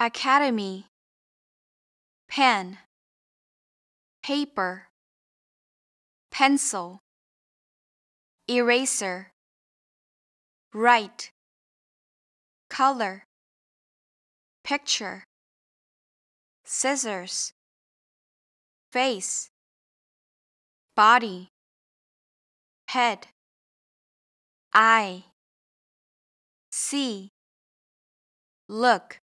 academy, pen, paper, pencil, eraser, write, color, picture, scissors, face, body, head, eye, see, look.